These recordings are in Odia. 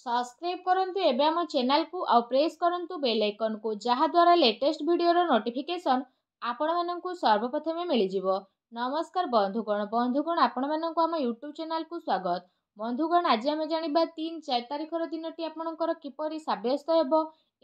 ସବସ୍କ୍ରାଇବ୍ କରନ୍ତୁ ଏବେ ଆମ ଚ୍ୟାନେଲକୁ ଆଉ ପ୍ରେସ୍ କରନ୍ତୁ ବେଲ୍ ଆଇକନ୍କୁ ଯାହାଦ୍ୱାରା ଲେଟେଷ୍ଟ ଭିଡ଼ିଓର ନୋଟିଫିକେସନ୍ ଆପଣମାନଙ୍କୁ ସର୍ବପ୍ରଥମେ ମିଳିଯିବ ନମସ୍କାର ବନ୍ଧୁଗଣ ବନ୍ଧୁଗଣ ଆପଣମାନଙ୍କୁ ଆମ ୟୁଟ୍ୟୁବ୍ ଚ୍ୟାନେଲକୁ ସ୍ୱାଗତ ବନ୍ଧୁଗଣ ଆଜି ଆମେ ଜାଣିବା ତିନି ଚାରି ତାରିଖର ଦିନଟି ଆପଣଙ୍କର କିପରି ସାବ୍ୟସ୍ତ ହେବ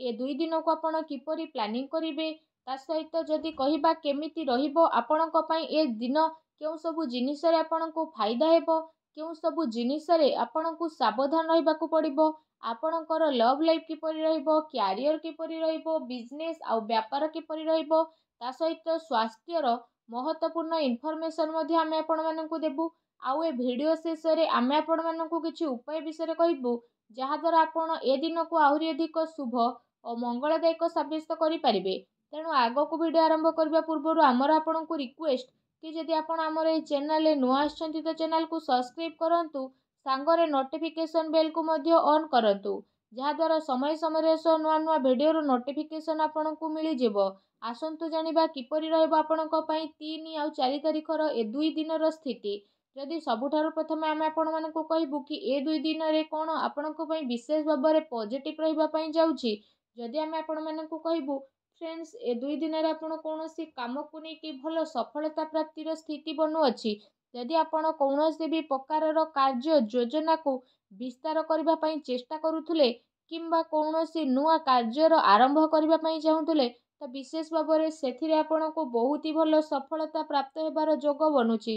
ଏ ଦୁଇ ଦିନକୁ ଆପଣ କିପରି ପ୍ଲାନିଂ କରିବେ ତା ସହିତ ଯଦି କହିବା କେମିତି ରହିବ ଆପଣଙ୍କ ପାଇଁ ଏ ଦିନ କେଉଁ ସବୁ ଜିନିଷରେ ଆପଣଙ୍କୁ ଫାଇଦା ହେବ କେଉଁ ସବୁ ଜିନିଷରେ ଆପଣଙ୍କୁ ସାବଧାନ ରହିବାକୁ ପଡ଼ିବ ଆପଣଙ୍କର ଲଭ୍ ଲାଇଫ୍ କିପରି ରହିବ କ୍ୟାରିୟର କିପରି ରହିବ ବିଜନେସ୍ ଆଉ ବ୍ୟାପାର କିପରି ରହିବ ତା ସହିତ ସ୍ୱାସ୍ଥ୍ୟର ମହତ୍ୱପୂର୍ଣ୍ଣ ଇନଫର୍ମେସନ୍ ମଧ୍ୟ ଆମେ ଆପଣମାନଙ୍କୁ ଦେବୁ ଆଉ ଏ ଭିଡ଼ିଓ ଶେଷରେ ଆମେ ଆପଣମାନଙ୍କୁ କିଛି ଉପାୟ ବିଷୟରେ କହିବୁ ଯାହାଦ୍ୱାରା ଆପଣ ଏ ଦିନକୁ ଆହୁରି ଅଧିକ ଶୁଭ ଓ ମଙ୍ଗଳଦାୟକ ସାବ୍ୟସ୍ତ କରିପାରିବେ ତେଣୁ ଆଗକୁ ଭିଡ଼ିଓ ଆରମ୍ଭ କରିବା ପୂର୍ବରୁ ଆମର ଆପଣଙ୍କୁ ରିକ୍ୱେଷ୍ଟ କି ଯଦି ଆପଣ ଆମର ଏଇ ଚ୍ୟାନେଲରେ ନୂଆ ଆସିଛନ୍ତି ତ ଚ୍ୟାନେଲକୁ ସବସ୍କ୍ରାଇବ୍ କରନ୍ତୁ ସାଙ୍ଗରେ ନୋଟିଫିକେସନ୍ ବେଲ୍କୁ ମଧ୍ୟ ଅନ୍ କରନ୍ତୁ ଯାହାଦ୍ୱାରା ସମୟ ସମୟରେ ସହ ନୂଆ ନୂଆ ଭିଡ଼ିଓର ନୋଟିଫିକେସନ୍ ଆପଣଙ୍କୁ ମିଳିଯିବ ଆସନ୍ତୁ ଜାଣିବା କିପରି ରହିବ ଆପଣଙ୍କ ପାଇଁ ତିନି ଆଉ ଚାରି ତାରିଖର ଏ ଦୁଇ ଦିନର ସ୍ଥିତି ଯଦି ସବୁଠାରୁ ପ୍ରଥମେ ଆମେ ଆପଣମାନଙ୍କୁ କହିବୁ କି ଏ ଦୁଇ ଦିନରେ କ'ଣ ଆପଣଙ୍କ ପାଇଁ ବିଶେଷ ଭାବରେ ପଜିଟିଭ୍ ରହିବା ପାଇଁ ଯାଉଛି ଯଦି ଆମେ ଆପଣମାନଙ୍କୁ କହିବୁ ଫ୍ରେଣ୍ଡସ୍ ଏ ଦୁଇ ଦିନରେ ଆପଣ କୌଣସି କାମକୁ ନେଇକି ଭଲ ସଫଳତା ପ୍ରାପ୍ତିର ସ୍ଥିତି ବନୁଅଛି ଯଦି ଆପଣ କୌଣସି ବି ପ୍ରକାରର କାର୍ଯ୍ୟ ଯୋଜନାକୁ ବିସ୍ତାର କରିବା ପାଇଁ ଚେଷ୍ଟା କରୁଥିଲେ କିମ୍ବା କୌଣସି ନୂଆ କାର୍ଯ୍ୟର ଆରମ୍ଭ କରିବା ପାଇଁ ଚାହୁଁଥିଲେ ତ ବିଶେଷ ଭାବରେ ସେଥିରେ ଆପଣଙ୍କୁ ବହୁତ ହି ଭଲ ସଫଳତା ପ୍ରାପ୍ତ ହେବାର ଯୋଗ ବନୁଛି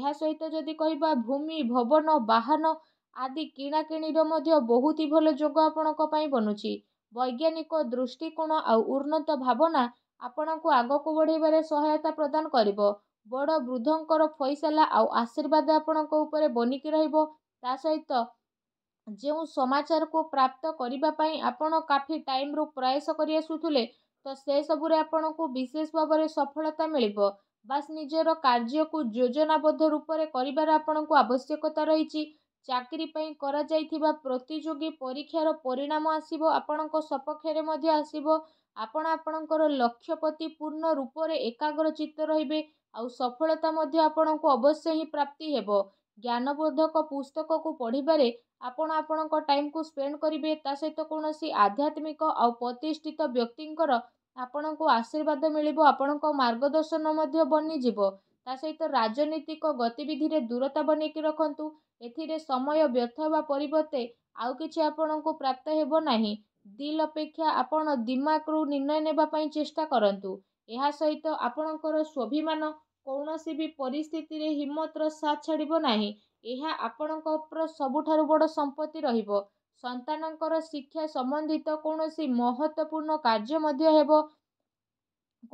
ଏହା ସହିତ ଯଦି କହିବା ଭୂମି ଭବନ ବାହନ ଆଦି କିଣାକିଣିର ମଧ୍ୟ ବହୁତ ହି ଭଲ ଯୋଗ ଆପଣଙ୍କ ପାଇଁ ବନୁଛି ବୈଜ୍ଞାନିକ ଦୃଷ୍ଟିକୋଣ ଆଉ ଉନ୍ନତ ଭାବନା ଆପଣଙ୍କୁ ଆଗକୁ ବଢ଼ିବାରେ ସହାୟତା ପ୍ରଦାନ କରିବ ବଡ଼ ବୃଦ୍ଧଙ୍କର ଫଇସଲା ଆଉ ଆଶୀର୍ବାଦ ଆପଣଙ୍କ ଉପରେ ବନିକି ରହିବ ତା ସହିତ ଯେଉଁ ସମାଚାରକୁ ପ୍ରାପ୍ତ କରିବା ପାଇଁ ଆପଣ କାଫି ଟାଇମ୍ରୁ ପ୍ରୟାସ କରି ଆସୁଥିଲେ ତ ସେସବୁରେ ଆପଣଙ୍କୁ ବିଶେଷ ଭାବରେ ସଫଳତା ମିଳିବ ବାସ୍ ନିଜର କାର୍ଯ୍ୟକୁ ଯୋଜନାବଦ୍ଧ ରୂପରେ କରିବାର ଆପଣଙ୍କୁ ଆବଶ୍ୟକତା ରହିଛି ଚାକିରି ପାଇଁ କରାଯାଇଥିବା ପ୍ରତିଯୋଗୀ ପରୀକ୍ଷାର ପରିଣାମ ଆସିବ ଆପଣଙ୍କ ସପକ୍ଷରେ ମଧ୍ୟ ଆସିବ ଆପଣ ଆପଣଙ୍କର ଲକ୍ଷ୍ୟ ପ୍ରତି ପୂର୍ଣ୍ଣ ରୂପରେ ଏକାଗ୍ର ଚିତ୍ତ ରହିବେ ଆଉ ସଫଳତା ମଧ୍ୟ ଆପଣଙ୍କୁ ଅବଶ୍ୟ ହିଁ ପ୍ରାପ୍ତି ହେବ ଜ୍ଞାନବୋଧକ ପୁସ୍ତକକୁ ପଢ଼ିବାରେ ଆପଣ ଆପଣଙ୍କ ଟାଇମ୍କୁ ସ୍ପେଣ୍ଡ କରିବେ ତା ସହିତ କୌଣସି ଆଧ୍ୟାତ୍ମିକ ଆଉ ପ୍ରତିଷ୍ଠିତ ବ୍ୟକ୍ତିଙ୍କର ଆପଣଙ୍କୁ ଆଶୀର୍ବାଦ ମିଳିବ ଆପଣଙ୍କ ମାର୍ଗଦର୍ଶନ ମଧ୍ୟ ବନିଯିବ ତା ସହିତ ରାଜନୈତିକ ଗତିବିଧିରେ ଦୂରତା ବନେଇକି ରଖନ୍ତୁ ଏଥିରେ ସମୟ ବ୍ୟର୍ଥ ହେବା ପରିବର୍ତ୍ତେ ଆଉ କିଛି ଆପଣଙ୍କୁ ପ୍ରାପ୍ତ ହେବ ନାହିଁ ଦିଲ୍ ଅପେକ୍ଷା ଆପଣ ଦିମାଗରୁ ନିର୍ଣ୍ଣୟ ନେବା ପାଇଁ ଚେଷ୍ଟା କରନ୍ତୁ ଏହା ସହିତ ଆପଣଙ୍କର ସ୍ୱାଭିମାନ କୌଣସି ବି ପରିସ୍ଥିତିରେ ହିମତର ସାଥ ଛାଡ଼ିବ ନାହିଁ ଏହା ଆପଣଙ୍କ ଉପରେ ସବୁଠାରୁ ବଡ଼ ସମ୍ପତ୍ତି ରହିବ ସନ୍ତାନଙ୍କର ଶିକ୍ଷା ସମ୍ବନ୍ଧିତ କୌଣସି ମହତ୍ତ୍ୱପୂର୍ଣ୍ଣ କାର୍ଯ୍ୟ ମଧ୍ୟ ହେବ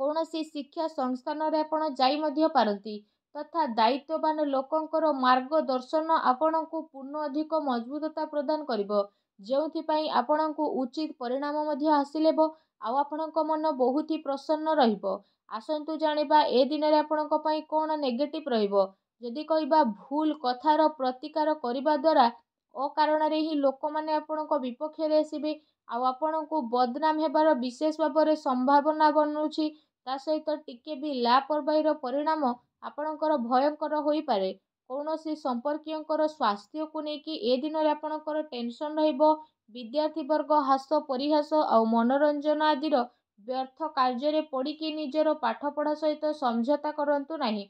କୌଣସି ଶିକ୍ଷା ସଂସ୍ଥାନରେ ଆପଣ ଯାଇ ମଧ୍ୟ ପାରନ୍ତି ତଥା ଦାୟିତ୍ୱବାନ ଲୋକଙ୍କର ମାର୍ଗଦର୍ଶନ ଆପଣଙ୍କୁ ପୂର୍ଣ୍ଣ ଅଧିକ ମଜବୁତତା ପ୍ରଦାନ କରିବ ଯେଉଁଥିପାଇଁ ଆପଣଙ୍କୁ ଉଚିତ ପରିଣାମ ମଧ୍ୟ ହାସିଲ ହେବ ଆଉ ଆପଣଙ୍କ ମନ ବହୁତ ହି ପ୍ରସନ୍ନ ରହିବ ଆସନ୍ତୁ ଜାଣିବା ଏ ଦିନରେ ଆପଣଙ୍କ ପାଇଁ କ'ଣ ନେଗେଟିଭ୍ ରହିବ ଯଦି କହିବା ଭୁଲ କଥାର ପ୍ରତିକାର କରିବା ଦ୍ୱାରା ଅକାରଣରେ ହିଁ ଲୋକମାନେ ଆପଣଙ୍କ ବିପକ୍ଷରେ ଆସିବେ ଆଉ ଆପଣଙ୍କୁ ବଦନାମ ହେବାର ବିଶେଷ ଭାବରେ ସମ୍ଭାବନା ବନୁଛି ତା ସହିତ ଟିକେ ବି ଲାପରବାହୀର ପରିଣାମ ଆପଣଙ୍କର ଭୟଙ୍କର ହୋଇପାରେ କୌଣସି ସମ୍ପର୍କୀୟଙ୍କର ସ୍ୱାସ୍ଥ୍ୟକୁ ନେଇକି ଏ ଦିନରେ ଆପଣଙ୍କର ଟେନସନ୍ ରହିବ ବିଦ୍ୟାର୍ଥୀ ବର୍ଗ ହ୍ରାସ ପରିହାସ ଆଉ ମନୋରଞ୍ଜନ ଆଦିର ବ୍ୟର୍ଥ କାର୍ଯ୍ୟରେ ପଡ଼ିକି ନିଜର ପାଠପଢ଼ା ସହିତ ସମଝୋତା କରନ୍ତୁ ନାହିଁ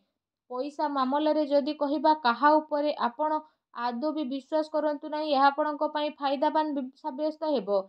ପଇସା ମାମଲାରେ ଯଦି କହିବା କାହା ଉପରେ ଆପଣ ଆଦୌ ବି ବିଶ୍ୱାସ କରନ୍ତୁ ନାହିଁ ଏହା ଆପଣଙ୍କ ପାଇଁ ଫାଇଦାବାନ ସାବ୍ୟସ୍ତ ହେବ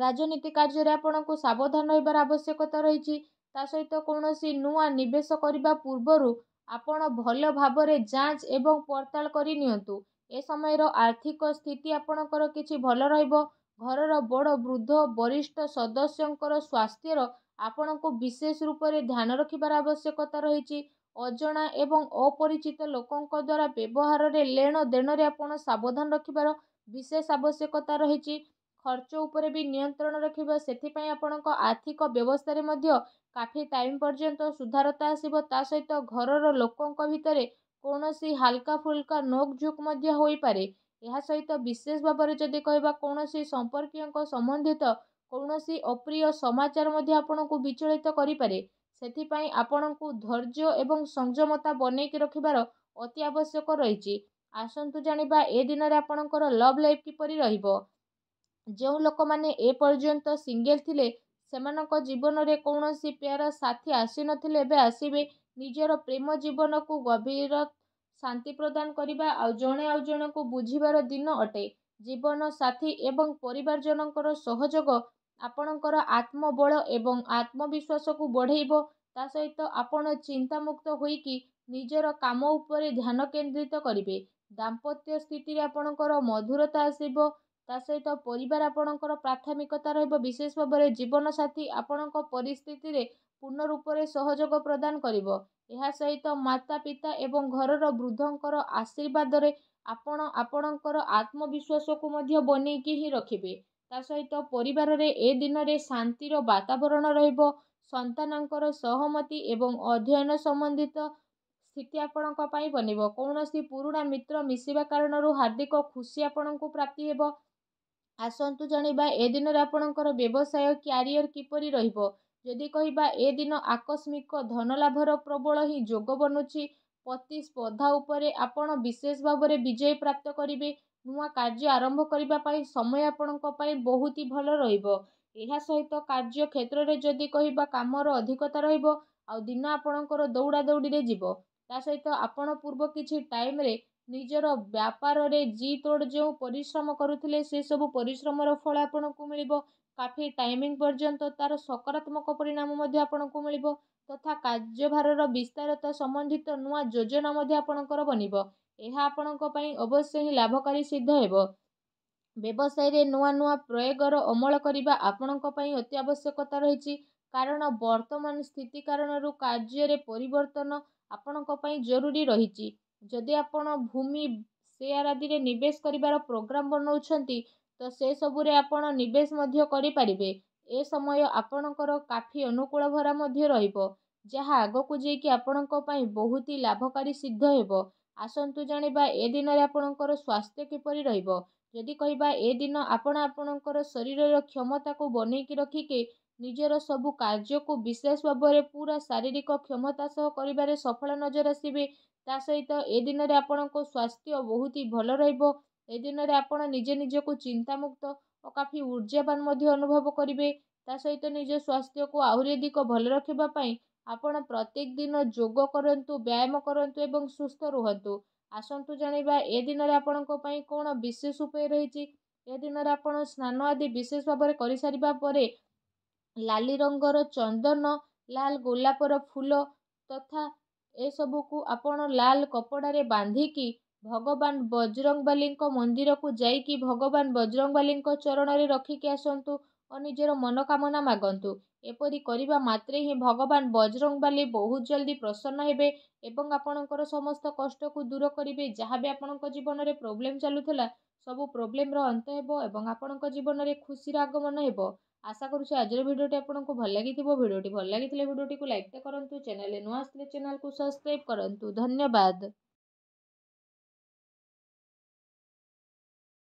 ରାଜନୀତି କାର୍ଯ୍ୟରେ ଆପଣଙ୍କୁ ସାବଧାନ ରହିବାର ଆବଶ୍ୟକତା ରହିଛି ତା ସହିତ କୌଣସି ନୂଆ ନିବେଶ କରିବା ପୂର୍ବରୁ ଆପଣ ଭଲ ଭାବରେ ଯାଞ୍ଚ ଏବଂ ପଡ଼ତାଳ କରି ନିଅନ୍ତୁ ଏ ସମୟର ଆର୍ଥିକ ସ୍ଥିତି ଆପଣଙ୍କର କିଛି ଭଲ ରହିବ ଘରର ବଡ଼ ବୃଦ୍ଧ ବରିଷ୍ଠ ସଦସ୍ୟଙ୍କର ସ୍ୱାସ୍ଥ୍ୟର ଆପଣଙ୍କୁ ବିଶେଷ ରୂପରେ ଧ୍ୟାନ ରଖିବାର ଆବଶ୍ୟକତା ରହିଛି ଅଜଣା ଏବଂ ଅପରିଚିତ ଲୋକଙ୍କ ଦ୍ୱାରା ବ୍ୟବହାରରେ ଲେଣ ଦେଣରେ ଆପଣ ସାବଧାନ ରଖିବାର ବିଶେଷ ଆବଶ୍ୟକତା ରହିଛି ଖର୍ଚ୍ଚ ଉପରେ ବି ନିୟନ୍ତ୍ରଣ ରଖିବ ସେଥିପାଇଁ ଆପଣଙ୍କ ଆର୍ଥିକ ବ୍ୟବସ୍ଥାରେ ମଧ୍ୟ କାଫି ଟାଇମ୍ ପର୍ଯ୍ୟନ୍ତ ସୁଧାରତା ଆସିବ ତା ସହିତ ଘରର ଲୋକଙ୍କ ଭିତରେ କୌଣସି ହାଲକା ଫୁଲକା ନୋକ ନୋକଝୁକ୍ ମଧ୍ୟ ହୋଇପାରେ ଏହା ସହିତ ବିଶେଷ ଭାବରେ ଯଦି କହିବା କୌଣସି ସମ୍ପର୍କୀୟଙ୍କ ସମ୍ବନ୍ଧିତ କୌଣସି ଅପ୍ରିୟ ସମାଚାର ମଧ୍ୟ ଆପଣଙ୍କୁ ବିଚଳିତ କରିପାରେ ସେଥିପାଇଁ ଆପଣଙ୍କୁ ଧୈର୍ଯ୍ୟ ଏବଂ ସଂଯମତା ବନେଇକି ରଖିବାର ଅତି ଆବଶ୍ୟକ ରହିଛି ଆସନ୍ତୁ ଜାଣିବା ଏ ଦିନରେ ଆପଣଙ୍କର ଲଭ୍ ଲାଇଫ୍ କିପରି ରହିବ ଯେଉଁ ଲୋକମାନେ ଏପର୍ଯ୍ୟନ୍ତ ସିଙ୍ଗେଲ ଥିଲେ ସେମାନଙ୍କ ଜୀବନରେ କୌଣସି ପେୟାର ସାଥୀ ଆସିନଥିଲେ ଏବେ ଆସିବେ ନିଜର ପ୍ରେମ ଜୀବନକୁ ଗଭୀର ଶାନ୍ତି ପ୍ରଦାନ କରିବା ଆଉ ଜଣେ ଆଉ ଜଣଙ୍କୁ ବୁଝିବାର ଦିନ ଅଟେ ଜୀବନ ସାଥୀ ଏବଂ ପରିବାର ଜନଙ୍କର ସହଯୋଗ ଆପଣଙ୍କର ଆତ୍ମବଳ ଏବଂ ଆତ୍ମବିଶ୍ୱାସକୁ ବଢ଼େଇବ ତା ସହିତ ଆପଣ ଚିନ୍ତାମୁକ୍ତ ହୋଇକି ନିଜର କାମ ଉପରେ ଧ୍ୟାନ କେନ୍ଦ୍ରିତ କରିବେ ଦାମ୍ପତ୍ୟ ସ୍ଥିତିରେ ଆପଣଙ୍କର ମଧୁରତା ଆସିବ ତା ସହିତ ପରିବାର ଆପଣଙ୍କର ପ୍ରାଥମିକତା ରହିବ ବିଶେଷ ଭାବରେ ଜୀବନ ଜୀବନସାଥୀ ଆପଣଙ୍କ ପରିସ୍ଥିତିରେ ପୂର୍ଣ୍ଣ ରୂପରେ ସହଯୋଗ ପ୍ରଦାନ କରିବ ଏହା ସହିତ ମାତା ପିତା ଏବଂ ଘରର ବୃଦ୍ଧଙ୍କର ଆଶୀର୍ବାଦରେ ଆପଣ ଆପଣଙ୍କର ଆତ୍ମବିଶ୍ୱାସକୁ ମଧ୍ୟ ବନେଇକି ହିଁ ରଖିବେ ତା ସହିତ ପରିବାରରେ ଏ ଦିନରେ ଶାନ୍ତିର ବାତାବରଣ ରହିବ ସନ୍ତାନଙ୍କର ସହମତି ଏବଂ ଅଧ୍ୟୟନ ସମ୍ବନ୍ଧିତ ସ୍ଥିତି ଆପଣଙ୍କ ପାଇଁ ବନିବ କୌଣସି ପୁରୁଣା ମିତ୍ର ମିଶିବା କାରଣରୁ ହାର୍ଦ୍ଦିକ ଖୁସି ଆପଣଙ୍କୁ ପ୍ରାପ୍ତି ହେବ ଆସନ୍ତୁ ଜାଣିବା ଏ ଦିନରେ ଆପଣଙ୍କର ବ୍ୟବସାୟ କ୍ୟାରିୟର କିପରି ରହିବ ଯଦି କହିବା ଏ ଦିନ ଆକସ୍ମିକ ଧନଲାଭର ପ୍ରବଳ ହିଁ ଯୋଗ ବନୁଛି ପ୍ରତିସ୍ପର୍ଦ୍ଧା ଉପରେ ଆପଣ ବିଶେଷ ଭାବରେ ବିଜୟ ପ୍ରାପ୍ତ କରିବେ ନୂଆ କାର୍ଯ୍ୟ ଆରମ୍ଭ କରିବା ପାଇଁ ସମୟ ଆପଣଙ୍କ ପାଇଁ ବହୁତ ହି ଭଲ ରହିବ ଏହା ସହିତ କାର୍ଯ୍ୟକ୍ଷେତ୍ରରେ ଯଦି କହିବା କାମର ଅଧିକତା ରହିବ ଆଉ ଦିନ ଆପଣଙ୍କର ଦୌଡ଼ାଦୌଡ଼ିରେ ଯିବ ତା ସହିତ ଆପଣ ପୂର୍ବ କିଛି ଟାଇମ୍ରେ ନିଜର ବ୍ୟାପାରରେ ଜି ତୋଡ଼ ଯେଉଁ ପରିଶ୍ରମ କରୁଥିଲେ ସେସବୁ ପରିଶ୍ରମର ଫଳ ଆପଣଙ୍କୁ ମିଳିବ କାଫି ଟାଇମିଂ ପର୍ଯ୍ୟନ୍ତ ତାର ସକାରାତ୍ମକ ପରିଣାମ ମଧ୍ୟ ଆପଣଙ୍କୁ ମିଳିବ ତଥା କାର୍ଯ୍ୟଭାରର ବିସ୍ତାରତା ସମ୍ବନ୍ଧିତ ନୂଆ ଯୋଜନା ମଧ୍ୟ ଆପଣଙ୍କର ବନିବ ଏହା ଆପଣଙ୍କ ପାଇଁ ଅବଶ୍ୟ ହିଁ ଲାଭକାରୀ ସିଦ୍ଧ ହେବ ବ୍ୟବସାୟରେ ନୂଆ ନୂଆ ପ୍ରୟୋଗର ଅମଳ କରିବା ଆପଣଙ୍କ ପାଇଁ ଅତି ଆବଶ୍ୟକତା ରହିଛି କାରଣ ବର୍ତ୍ତମାନ ସ୍ଥିତି କାରଣରୁ କାର୍ଯ୍ୟରେ ପରିବର୍ତ୍ତନ ଆପଣଙ୍କ ପାଇଁ ଜରୁରୀ ରହିଛି ଯଦି ଆପଣ ଭୂମି ସେୟାର ଆଦିରେ ନିବେଶ କରିବାର ପ୍ରୋଗ୍ରାମ୍ ବନାଉଛନ୍ତି ତ ସେ ସବୁରେ ଆପଣ ନିବେଶ ମଧ୍ୟ କରିପାରିବେ ଏ ସମୟ ଆପଣଙ୍କର କାଫି ଅନୁକୂଳ ଭରା ମଧ୍ୟ ରହିବ ଯାହା ଆଗକୁ ଯାଇକି ଆପଣଙ୍କ ପାଇଁ ବହୁତ ହି ଲାଭକାରୀ ସିଦ୍ଧ ହେବ ଆସନ୍ତୁ ଜାଣିବା ଏ ଦିନରେ ଆପଣଙ୍କର ସ୍ୱାସ୍ଥ୍ୟ କିପରି ରହିବ ଯଦି କହିବା ଏ ଦିନ ଆପଣ ଆପଣଙ୍କର ଶରୀରର କ୍ଷମତାକୁ ବନେଇକି ରଖିକି ନିଜର ସବୁ କାର୍ଯ୍ୟକୁ ବିଶେଷ ଭାବରେ ପୁରା ଶାରୀରିକ କ୍ଷମତା ସହ କରିବାରେ ସଫଳ ନଜର ଆସିବେ ତା ସହିତ ଏ ଦିନରେ ଆପଣଙ୍କ ସ୍ୱାସ୍ଥ୍ୟ ବହୁତ ହି ଭଲ ରହିବ ଏ ଦିନରେ ଆପଣ ନିଜେ ନିଜକୁ ଚିନ୍ତାମୁକ୍ତ ଓ କାଫି ଉର୍ଜାବାନ ମଧ୍ୟ ଅନୁଭବ କରିବେ ତା ସହିତ ନିଜ ସ୍ୱାସ୍ଥ୍ୟକୁ ଆହୁରି ଅଧିକ ଭଲ ରଖିବା ପାଇଁ ଆପଣ ପ୍ରତ୍ୟେକ ଦିନ ଯୋଗ କରନ୍ତୁ ବ୍ୟାୟାମ କରନ୍ତୁ ଏବଂ ସୁସ୍ଥ ରୁହନ୍ତୁ ଆସନ୍ତୁ ଜାଣିବା ଏ ଦିନରେ ଆପଣଙ୍କ ପାଇଁ କ'ଣ ବିଶେଷ ଉପାୟ ରହିଛି ଏ ଦିନରେ ଆପଣ ସ୍ନାନ ଆଦି ବିଶେଷ ଭାବରେ କରିସାରିବା ପରେ ଲାଲି ରଙ୍ଗର ଚନ୍ଦନ ଲାଲ ଗୋଲାପର ଫୁଲ ତଥା ଏସବୁକୁ ଆପଣ ଲାଲ କପଡ଼ାରେ ବାନ୍ଧିକି ଭଗବାନ ବଜରଙ୍ଗବାଲୀଙ୍କ ମନ୍ଦିରକୁ ଯାଇକି ଭଗବାନ ବଜରଙ୍ଗବାଲୀଙ୍କ ଚରଣରେ ରଖିକି ଆସନ୍ତୁ ଓ ନିଜର ମନୋକାମନା ମାଗନ୍ତୁ ଏପରି କରିବା ମାତ୍ରେ ହିଁ ଭଗବାନ ବଜରଙ୍ଗବାଲି ବହୁତ ଜଲ୍ଦି ପ୍ରସନ୍ନ ହେବେ ଏବଂ ଆପଣଙ୍କର ସମସ୍ତ କଷ୍ଟକୁ ଦୂର କରିବେ ଯାହା ବି ଆପଣଙ୍କ ଜୀବନରେ ପ୍ରୋବ୍ଲେମ୍ ଚାଲୁଥିଲା ସବୁ ପ୍ରୋବ୍ଲେମ୍ର ଅନ୍ତ ହେବ ଏବଂ ଆପଣଙ୍କ ଜୀବନରେ ଖୁସିର ଆଗମନ ହେବ ଆଶା କରୁଛି ଆଜିର ଭିଡ଼ିଓଟି ଆପଣଙ୍କୁ ଭଲ ଲାଗିଥିବ ଭିଡ଼ିଓଟି ଭଲ ଲାଗିଥିଲେ ଭିଡ଼ିଓଟିକୁ ଲାଇକ୍ଟେ କରନ୍ତୁ ଚ୍ୟାନେଲ୍ରେ ନୂଆ ଆସିଲେ ଚ୍ୟାନେଲ୍କୁ ସବସ୍କ୍ରାଇବ୍ କରନ୍ତୁ ଧନ୍ୟବାଦ